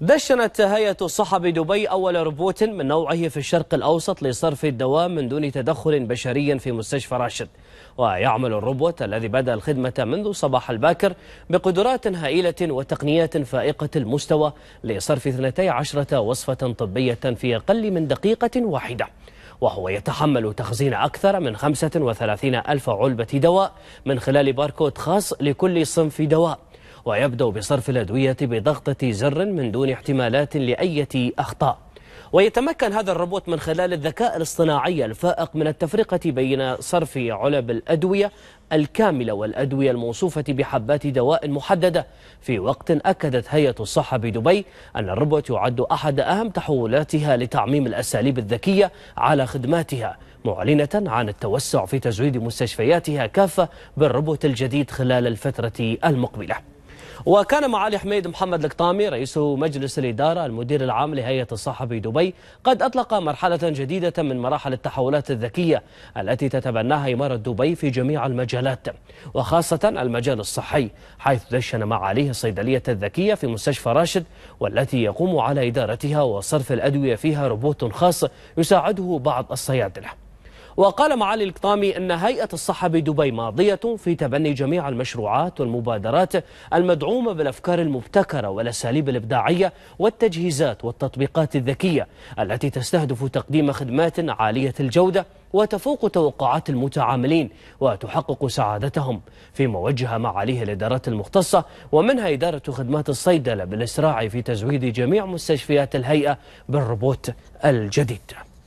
دشنت هيئة صحب دبي أول روبوت من نوعه في الشرق الأوسط لصرف الدواء من دون تدخل بشري في مستشفى راشد ويعمل الروبوت الذي بدأ الخدمة منذ صباح الباكر بقدرات هائلة وتقنيات فائقة المستوى لصرف 12 وصفة طبية في أقل من دقيقة واحدة وهو يتحمل تخزين أكثر من 35 ألف علبة دواء من خلال باركود خاص لكل صنف دواء ويبدأ بصرف الأدوية بضغطة زر من دون احتمالات لأية أخطاء ويتمكن هذا الروبوت من خلال الذكاء الاصطناعي الفائق من التفرقة بين صرف علب الأدوية الكاملة والأدوية الموصوفة بحبات دواء محددة في وقت أكدت هيئة الصحة بدبي أن الروبوت يعد أحد أهم تحولاتها لتعميم الأساليب الذكية على خدماتها معلنة عن التوسع في تزويد مستشفياتها كافة بالروبوت الجديد خلال الفترة المقبلة وكان معالي حميد محمد القطامي رئيس مجلس الإدارة المدير العام لهيئة الصحة بدبي قد أطلق مرحلة جديدة من مراحل التحولات الذكية التي تتبناها إمارة دبي في جميع المجالات وخاصة المجال الصحي حيث دشن معاليه الصيدلية الذكية في مستشفى راشد والتي يقوم على إدارتها وصرف الأدوية فيها روبوت خاص يساعده بعض الصيادلة وقال معالي القطامي أن هيئة الصحة بدبي ماضية في تبني جميع المشروعات والمبادرات المدعومة بالأفكار المبتكرة والأساليب الإبداعية والتجهيزات والتطبيقات الذكية التي تستهدف تقديم خدمات عالية الجودة وتفوق توقعات المتعاملين وتحقق سعادتهم فيما وجه معاليه الإدارات المختصة ومنها إدارة خدمات الصيدلة بالإسراع في تزويد جميع مستشفيات الهيئة بالروبوت الجديد